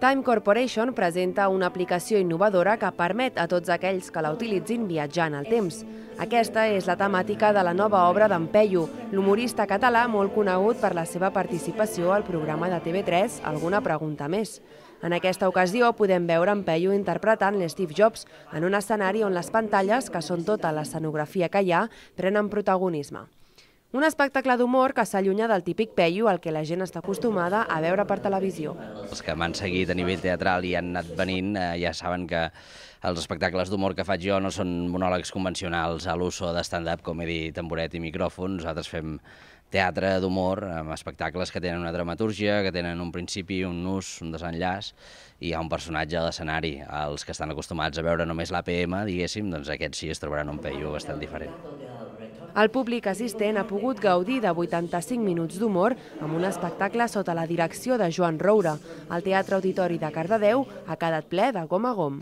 Time Corporation presenta una aplicació innovadora que permet a tots aquells que la utilitzin viatjar en el temps. Aquesta és la temàtica de la nova obra d'en Peyu, l'humorista català molt conegut per la seva participació al programa de TV3 Alguna pregunta més. En aquesta ocasió podem veure en Peyu interpretant l'Steve Jobs en un escenari on les pantalles, que són tota l'escenografia que hi ha, prenen protagonisme. Un espectacle d'humor que s'allunya del típic peyu al que la gent està acostumada a veure per televisió. Els que m'han seguit a nivell teatral i han anat venint eh, ja saben que els espectacles d'humor que faig jo no són monòlegs convencionals a l'uso de stand-up, comedy, tamboret i micròfon. Nosaltres fem teatre d'humor, amb espectacles que tenen una dramatúrgia, que tenen un principi, un nus, un desenllaç, i hi ha un personatge a l'escenari. Els que estan acostumats a veure només l'APM, diguéssim, doncs aquests sí es trobaran un peyu bastant diferent. El públic assistent ha pogut gaudir de 85 minuts d'humor amb un espectacle sota la direcció de Joan Roura. El Teatre Auditori de Cardedeu ha quedat ple de gom a gom.